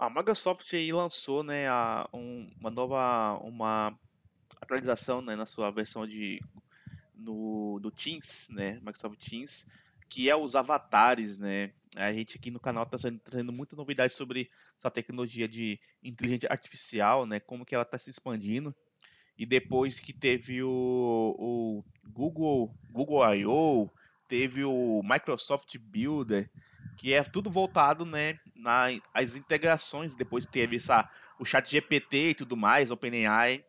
A Microsoft aí lançou né, a, um, uma nova uma atualização né, na sua versão de, no, do Teams, né, Microsoft Teams, que é os avatares. Né? A gente aqui no canal está trazendo muita novidade sobre essa tecnologia de inteligência artificial, né, como que ela está se expandindo. E depois que teve o, o Google, Google I.O., teve o Microsoft Builder, que é tudo voltado né, na, as integrações, depois teve essa, o chat GPT e tudo mais, OpenAI,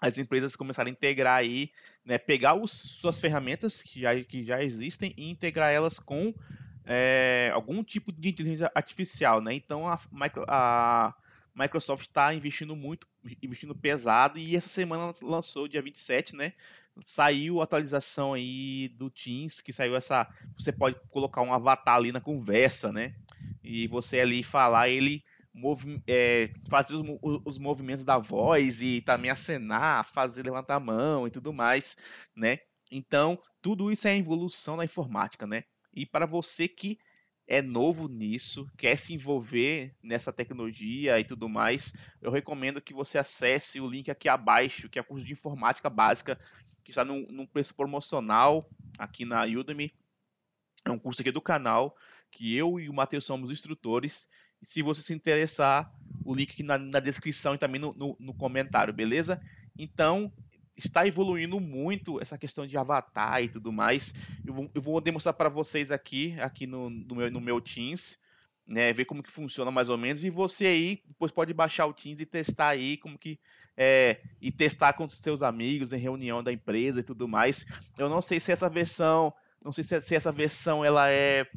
as empresas começaram a integrar aí, né, pegar os, suas ferramentas que já, que já existem e integrar elas com é, algum tipo de inteligência artificial, né? Então a, a Microsoft está investindo muito, investindo pesado e essa semana lançou dia 27, né? Saiu a atualização aí do Teams, que saiu essa, você pode colocar um avatar ali na conversa, né? e você ali falar, ele move, é, fazer os, os, movimentos da voz e também acenar, fazer levantar a mão e tudo mais, né? Então, tudo isso é evolução na informática, né? E para você que é novo nisso, quer se envolver nessa tecnologia e tudo mais, eu recomendo que você acesse o link aqui abaixo, que é o curso de informática básica, que está num, num preço promocional aqui na Udemy. É um curso aqui do canal que eu e o Matheus somos instrutores. Se você se interessar, o link aqui na, na descrição e também no, no, no comentário, beleza? Então, está evoluindo muito essa questão de avatar e tudo mais. Eu vou, eu vou demonstrar para vocês aqui, aqui no, no, meu, no meu Teams, né, ver como que funciona mais ou menos. E você aí depois pode baixar o Teams e testar aí como que é, e testar com seus amigos em reunião da empresa e tudo mais. Eu não sei se essa versão, não sei se, se essa versão ela é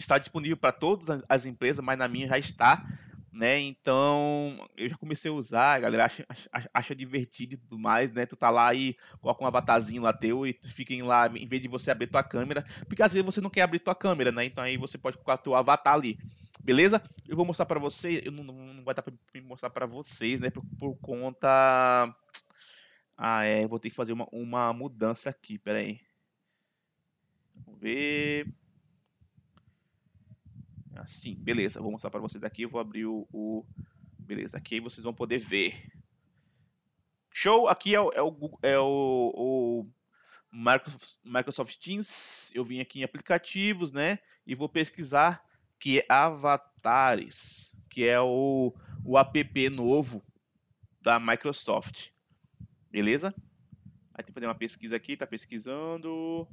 está disponível para todas as empresas, mas na minha já está, né? Então, eu já comecei a usar, a galera acha, acha, acha divertido e tudo mais, né? Tu tá lá e coloca um avatarzinho lá teu e fiquem lá, em vez de você abrir tua câmera, porque às vezes você não quer abrir tua câmera, né? Então aí você pode colocar teu avatar ali. Beleza? Eu vou mostrar para você, eu não, não, não vai dar para mostrar para vocês, né? Por, por, conta Ah, é, vou ter que fazer uma, uma mudança aqui, peraí. Vamos ver. Assim, beleza, vou mostrar para vocês aqui, vou abrir o, o... Beleza, aqui vocês vão poder ver. Show, aqui é o, é o, é o, o Microsoft, Microsoft Teams, eu vim aqui em aplicativos, né, e vou pesquisar que é Avatares, que é o, o app novo da Microsoft. Beleza? Aí tem que fazer uma pesquisa aqui, tá pesquisando.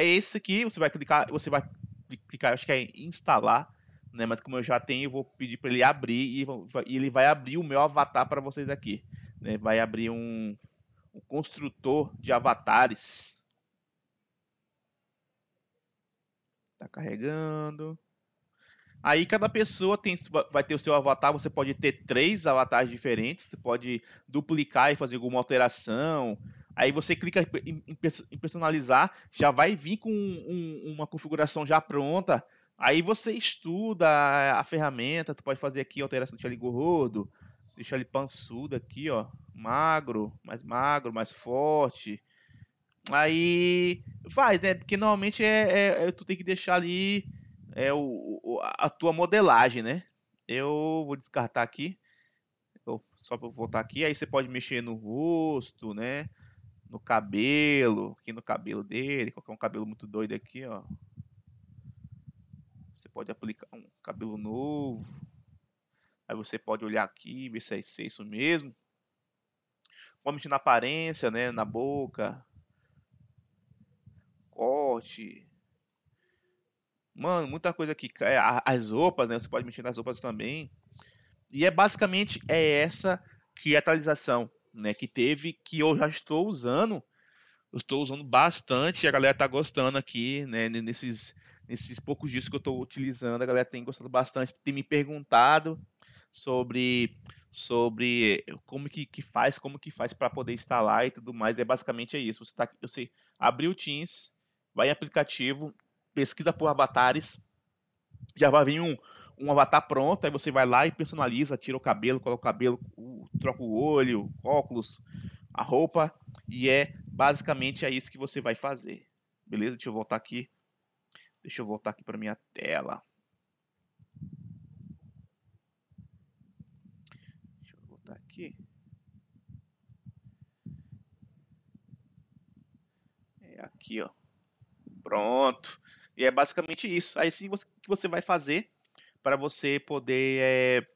é esse aqui. Você vai clicar, você vai clicar, acho que é instalar, né? Mas como eu já tenho, eu vou pedir para ele abrir e, ele vai abrir o meu avatar para vocês aqui. Né? Vai abrir um, um construtor de avatares. Tá carregando. Aí cada pessoa tem, vai ter o seu avatar. Você pode ter três avatares diferentes. Você pode duplicar e fazer alguma alteração. Aí você clica em personalizar, já vai vir com um, uma configuração já pronta. Aí você estuda a ferramenta, tu pode fazer aqui alteração, deixar ele gordo, deixar ele pançudo aqui, ó, magro, mais magro, mais forte. Aí faz, né? Porque normalmente é, é, é tu tem que deixar ali é, o, a tua modelagem, né? Eu vou descartar aqui, só para voltar aqui. Aí você pode mexer no rosto, né? no cabelo, aqui no cabelo dele, qualquer um cabelo muito doido aqui, ó. Você pode aplicar um cabelo novo. Aí você pode olhar aqui, ver se é, se é isso mesmo. Pode mexer na aparência, né, na boca. Corte. Mano, muita coisa aqui. É, as roupas, né? Você pode mexer nas roupas também. E é basicamente é essa que é a atualização né, que teve, que eu já estou usando, eu estou usando bastante, a galera tá gostando aqui, né, nesses, nesses poucos dias que eu estou utilizando, a galera tem gostado bastante, tem me perguntado sobre sobre como que, que faz, como que faz para poder instalar e tudo mais. É basicamente é isso. Você tá você abrir o Teams, vai em aplicativo, pesquisa por avatares, já vai vir um um avatar pronto, aí você vai lá e personaliza, tira o cabelo, coloca o cabelo, troca o olho, óculos, a roupa, e é basicamente é isso que você vai fazer. Beleza? Deixa eu voltar aqui. Deixa eu voltar aqui para minha tela. Deixa eu voltar aqui. É aqui, ó. Pronto. E é basicamente isso. Aí sim você, que você vai fazer para você poder é,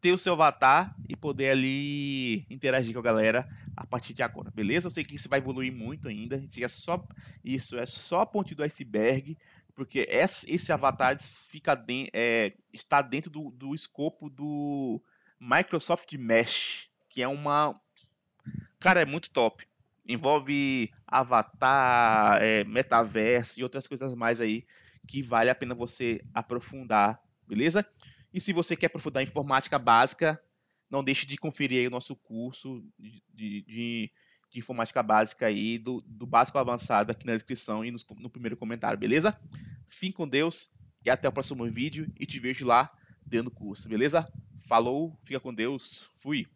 ter o seu avatar e poder ali interagir com a galera a partir de agora, beleza? Eu sei que isso vai evoluir muito ainda, isso é só, isso é só a ponte do iceberg, porque esse avatar fica de, é, está dentro do, do escopo do Microsoft Mesh, que é uma... Cara, é muito top. Envolve avatar, é, metaverso e outras coisas mais aí que vale a pena você aprofundar, beleza? E se você quer aprofundar informática básica, não deixe de conferir o nosso curso de, de, de informática básica aí, do, do, básico avançado aqui na descrição e no, no primeiro comentário, beleza? Fim com Deus e até o próximo vídeo e te vejo lá dentro do curso, beleza? Falou, fica com Deus, fui!